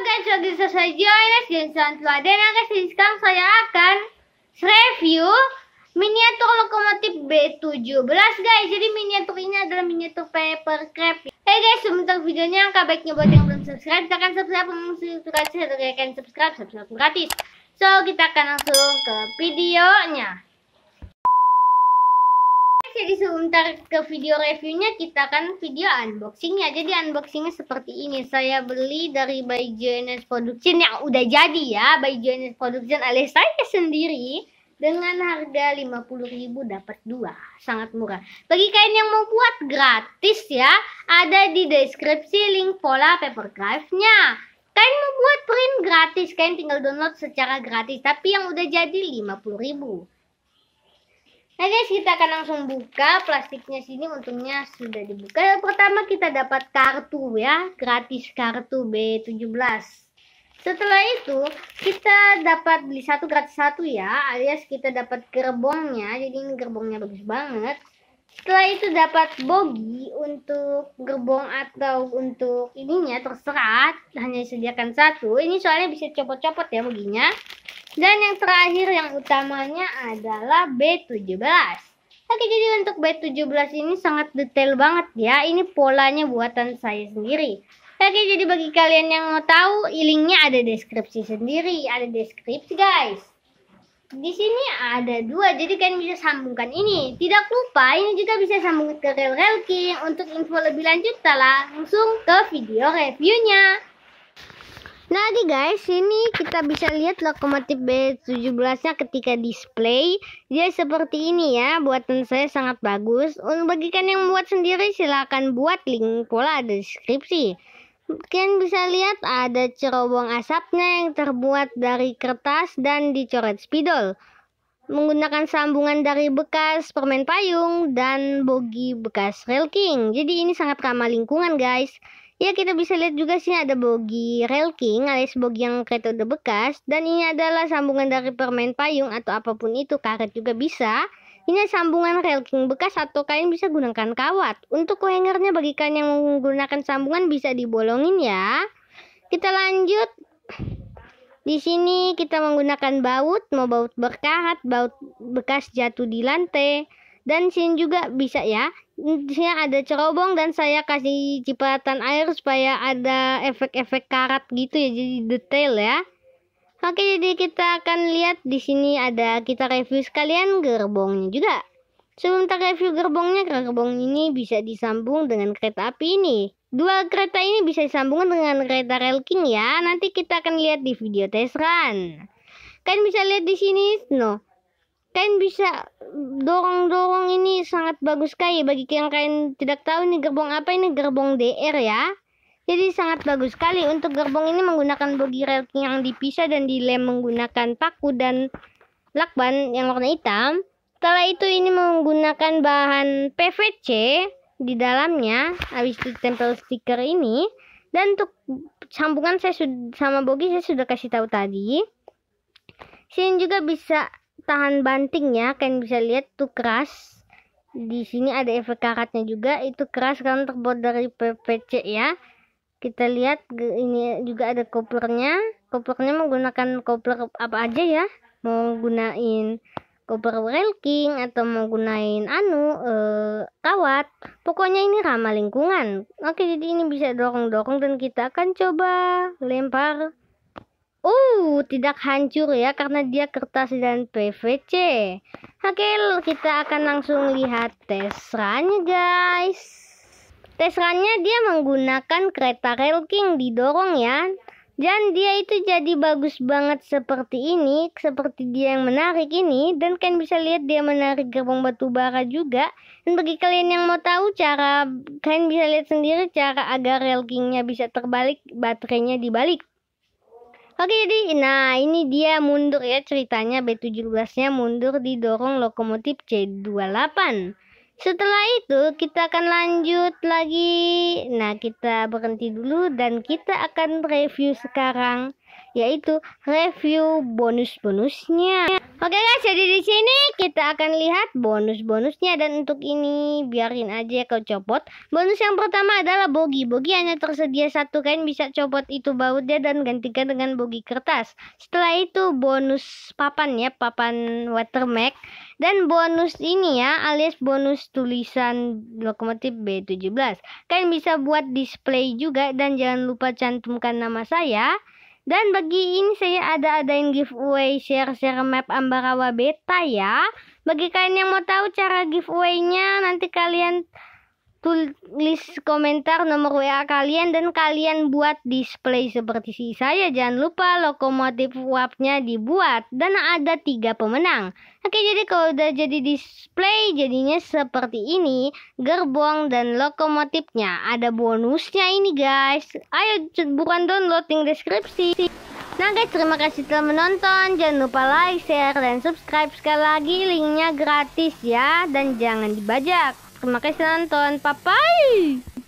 guys, lagi selesai guys, Gensan Teladan ya guys, jadi sekarang saya akan review miniatur lokomotif B17 guys. Jadi miniatur ini adalah miniatur paper crab. Hey guys, sebentar videonya, angka baiknya buat yang belum subscribe, silahkan subscribe, subscribe, silahkan subscribe, subscribe gratis. So, kita akan langsung ke videonya jadi sebentar ke video reviewnya kita kan video unboxingnya. Jadi unboxingnya seperti ini. Saya beli dari By Genius Production yang udah jadi ya. By Genius Production alias saya sendiri. Dengan harga ribu dapat dua. Sangat murah. Bagi kalian yang mau buat gratis ya. Ada di deskripsi link pola paper drive-nya kalian mau buat print gratis kalian tinggal download secara gratis tapi yang udah jadi 50 ribu Nah guys, kita akan langsung buka plastiknya sini. Untungnya sudah dibuka. Yang pertama kita dapat kartu ya, gratis kartu B17. Setelah itu kita dapat beli satu gratis satu ya, alias kita dapat gerbongnya. Jadi ini gerbongnya bagus banget. Setelah itu dapat bogi untuk gerbong atau untuk ininya terserah hanya disediakan satu. Ini soalnya bisa copot-copot ya boginya. Dan yang terakhir yang utamanya adalah B17. Oke, jadi untuk B17 ini sangat detail banget ya. Ini polanya buatan saya sendiri. Oke, jadi bagi kalian yang mau tahu, linknya ada deskripsi sendiri, ada deskripsi guys. Di sini ada dua, jadi kalian bisa sambungkan ini. Tidak lupa, ini juga bisa sambung ke Rel king. Untuk info lebih lanjut, kita langsung ke video reviewnya. Nah, di guys, ini kita bisa lihat lokomotif B17-nya ketika display. Dia seperti ini ya, buatan saya sangat bagus. Untuk bagikan yang buat sendiri, silahkan buat link pola ada deskripsi. Kalian bisa lihat ada cerobong asapnya yang terbuat dari kertas dan dicoret spidol menggunakan sambungan dari bekas permen payung dan bogi bekas Rail King. Jadi ini sangat ramah lingkungan guys. Ya kita bisa lihat juga sini ada bogi Rail King alias bogi yang kereta udah bekas. Dan ini adalah sambungan dari permen payung atau apapun itu karet juga bisa. Ini sambungan Rail King bekas atau kalian bisa gunakan kawat. Untuk hangernya bagi kalian yang menggunakan sambungan bisa dibolongin ya. Kita lanjut di sini kita menggunakan baut, mau baut berkarat, baut bekas jatuh di lantai. Dan sini juga bisa ya. Di sini ada cerobong dan saya kasih cipratan air supaya ada efek-efek karat gitu ya, jadi detail ya. Oke, jadi kita akan lihat di sini ada kita review sekalian gerbongnya juga. Sebelum kita review gerbongnya, gerbong ini bisa disambung dengan kereta api ini. Dua kereta ini bisa disambungkan dengan kereta rel king ya. Nanti kita akan lihat di video test run. Kalian bisa lihat di sini, no. Kalian bisa dorong-dorong ini sangat bagus sekali. Bagi yang kalian tidak tahu ini gerbong apa ini gerbong DR ya. Jadi sangat bagus sekali untuk gerbong ini menggunakan bogi rel king yang dipisah dan dilem menggunakan paku dan lakban yang warna hitam. Setelah itu ini menggunakan bahan PVC di dalamnya habis ditempel stiker ini dan untuk sambungan saya sudah, sama bogi saya sudah kasih tahu tadi sini juga bisa tahan bantingnya kalian bisa lihat tuh keras di sini ada efek karatnya juga itu keras karena terbuat dari PVC ya kita lihat ini juga ada koplernya koplernya menggunakan kopler apa aja ya mau gunain koper king atau menggunakan anu e, eh, kawat pokoknya ini ramah lingkungan oke jadi ini bisa dorong dorong dan kita akan coba lempar Uh, tidak hancur ya karena dia kertas dan PVC. Oke, kita akan langsung lihat tes runnya guys. Tes runnya dia menggunakan kereta rel king didorong ya. Dan dia itu jadi bagus banget seperti ini, seperti dia yang menarik ini. Dan kalian bisa lihat dia menarik gerbong batu bara juga. Dan bagi kalian yang mau tahu cara, kalian bisa lihat sendiri cara agar kingnya bisa terbalik, baterainya dibalik. Oke jadi, nah ini dia mundur ya ceritanya B17-nya mundur didorong lokomotif C28. Setelah itu kita akan lanjut lagi. Nah, kita berhenti dulu dan kita akan review sekarang yaitu review bonus-bonusnya. Oke guys, jadi di sini kita akan lihat bonus-bonusnya dan untuk ini biarin aja kau copot. Bonus yang pertama adalah bogi. Bogi hanya tersedia satu kan bisa copot itu bautnya dan gantikan dengan bogi kertas. Setelah itu bonus papan ya, papan watermark dan bonus ini ya, alias bonus tulisan lokomotif B17. Kalian bisa buat display juga dan jangan lupa cantumkan nama saya. Dan bagi ini saya ada adain giveaway share-share map Ambarawa Beta ya. Bagi kalian yang mau tahu cara giveaway-nya, nanti kalian tulis komentar nomor WA kalian dan kalian buat display seperti si saya. Jangan lupa lokomotif uapnya dibuat dan ada tiga pemenang. Oke jadi kalau udah jadi display jadinya seperti ini gerbong dan lokomotifnya. Ada bonusnya ini guys. Ayo buruan download link deskripsi. Nah guys terima kasih telah menonton Jangan lupa like, share, dan subscribe Sekali lagi linknya gratis ya Dan jangan dibajak Terima kasih nonton. Bye-bye.